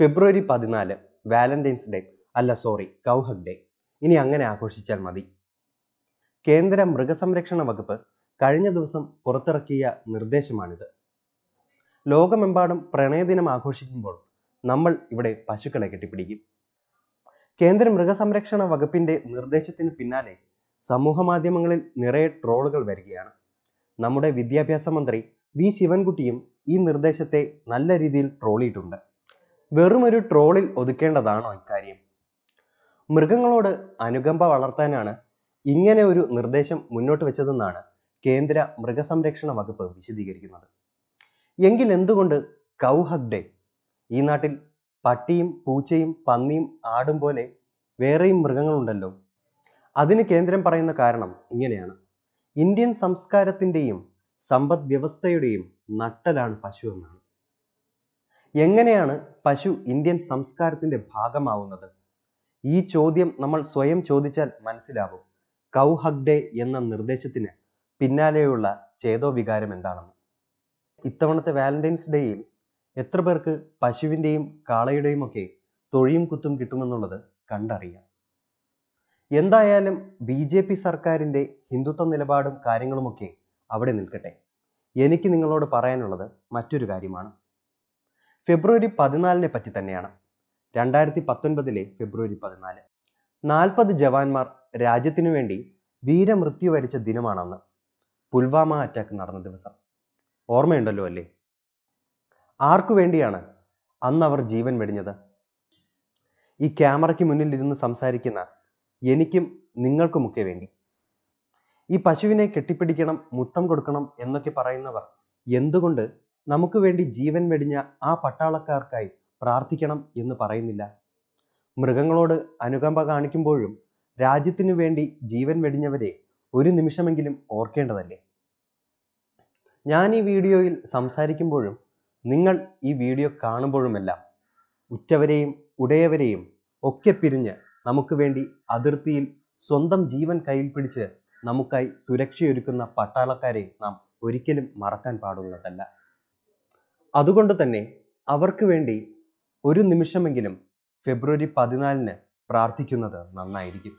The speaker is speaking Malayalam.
ഫെബ്രുവരി പതിനാല് വാലന്റൈൻസ് ഡേ അല്ല സോറി കൗഹക് ഡേ ഇനി അങ്ങനെ ആഘോഷിച്ചാൽ മതി കേന്ദ്ര മൃഗസംരക്ഷണ വകുപ്പ് കഴിഞ്ഞ ദിവസം പുറത്തിറക്കിയ നിർദ്ദേശമാണിത് ലോകമെമ്പാടും പ്രണയദിനം ആഘോഷിക്കുമ്പോൾ നമ്മൾ ഇവിടെ പശുക്കളെ കെട്ടിപ്പിടിക്കും കേന്ദ്ര മൃഗസംരക്ഷണ വകുപ്പിന്റെ നിർദ്ദേശത്തിന് പിന്നാലെ സമൂഹമാധ്യമങ്ങളിൽ നിറയെ ട്രോളുകൾ വരികയാണ് നമ്മുടെ വിദ്യാഭ്യാസ മന്ത്രി വി ശിവൻകുട്ടിയും ഈ നിർദ്ദേശത്തെ നല്ല രീതിയിൽ ട്രോളിയിട്ടുണ്ട് വെറുമൊരു ട്രോളിൽ ഒതുക്കേണ്ടതാണോ ഇക്കാര്യം മൃഗങ്ങളോട് അനുകമ്പ വളർത്താനാണ് ഇങ്ങനെ ഒരു നിർദ്ദേശം മുന്നോട്ട് വെച്ചതെന്നാണ് കേന്ദ്ര മൃഗസംരക്ഷണ വകുപ്പ് വിശദീകരിക്കുന്നത് എങ്കിൽ എന്തുകൊണ്ട് കൗഹക് ഡേ ഈ നാട്ടിൽ പട്ടിയും പൂച്ചയും പന്നിയും ആടും പോലെ വേറെയും മൃഗങ്ങളുണ്ടല്ലോ അതിന് കേന്ദ്രം പറയുന്ന കാരണം ഇങ്ങനെയാണ് ഇന്ത്യൻ സംസ്കാരത്തിൻ്റെയും സമ്പദ് വ്യവസ്ഥയുടെയും നട്ടലാണ് പശു എന്നാണ് എങ്ങനെയാണ് പശു ഇന്ത്യൻ സംസ്കാരത്തിൻ്റെ ഭാഗമാവുന്നത് ഈ ചോദ്യം നമ്മൾ സ്വയം ചോദിച്ചാൽ മനസ്സിലാവും കൗഹക് ഡേ എന്ന നിർദ്ദേശത്തിന് പിന്നാലെയുള്ള വികാരം എന്താണെന്ന് ഇത്തവണത്തെ വാലന്റൈൻസ് ഡേയിൽ എത്ര പേർക്ക് പശുവിൻ്റെയും കാളയുടെയും ഒക്കെ തൊഴിയും കുത്തും കിട്ടുമെന്നുള്ളത് കണ്ടറിയാം എന്തായാലും ബി ജെ പി സർക്കാരിൻ്റെ ഹിന്ദുത്വ നിലപാടും കാര്യങ്ങളുമൊക്കെ അവിടെ നിൽക്കട്ടെ എനിക്ക് നിങ്ങളോട് പറയാനുള്ളത് മറ്റൊരു കാര്യമാണ് ഫെബ്രുവരി പതിനാലിനെ പറ്റി തന്നെയാണ് രണ്ടായിരത്തി പത്തൊൻപതിലെ ഫെബ്രുവരി പതിനാല് നാൽപ്പത് ജവാന്മാർ രാജ്യത്തിനു വേണ്ടി വീരമൃത്യു വരിച്ച ദിനമാണെന്ന് പുൽവാമ അറ്റാക്ക് നടന്ന ദിവസം ഓർമ്മയുണ്ടല്ലോ അല്ലേ ആർക്കു വേണ്ടിയാണ് അന്ന് അവർ ജീവൻ വെടിഞ്ഞത് ഈ ക്യാമറയ്ക്ക് മുന്നിൽ ഇരുന്ന് സംസാരിക്കുന്ന എനിക്കും നിങ്ങൾക്കുമൊക്കെ വേണ്ടി ഈ പശുവിനെ കെട്ടിപ്പിടിക്കണം മുത്തം കൊടുക്കണം എന്നൊക്കെ പറയുന്നവർ എന്തുകൊണ്ട് നമുക്ക് വേണ്ടി ജീവൻ വെടിഞ്ഞ ആ പട്ടാളക്കാർക്കായി പ്രാർത്ഥിക്കണം എന്ന് പറയുന്നില്ല മൃഗങ്ങളോട് അനുകമ്പ കാണിക്കുമ്പോഴും രാജ്യത്തിനു വേണ്ടി ജീവൻ വെടിഞ്ഞവരെ ഒരു നിമിഷമെങ്കിലും ഓർക്കേണ്ടതല്ലേ ഞാൻ ഈ വീഡിയോയിൽ സംസാരിക്കുമ്പോഴും നിങ്ങൾ ഈ വീഡിയോ കാണുമ്പോഴുമെല്ലാം ഉറ്റവരെയും ഉടയവരെയും ഒക്കെ പിരിഞ്ഞ് നമുക്ക് വേണ്ടി അതിർത്തിയിൽ സ്വന്തം ജീവൻ കയ്യിൽ പിടിച്ച് നമുക്കായി സുരക്ഷയൊരുക്കുന്ന പട്ടാളക്കാരെ നാം ഒരിക്കലും മറക്കാൻ പാടുള്ളതല്ല അതുകൊണ്ട് തന്നെ അവർക്ക് വേണ്ടി ഒരു നിമിഷമെങ്കിലും ഫെബ്രുവരി പതിനാലിന് പ്രാർത്ഥിക്കുന്നത് നന്നായിരിക്കും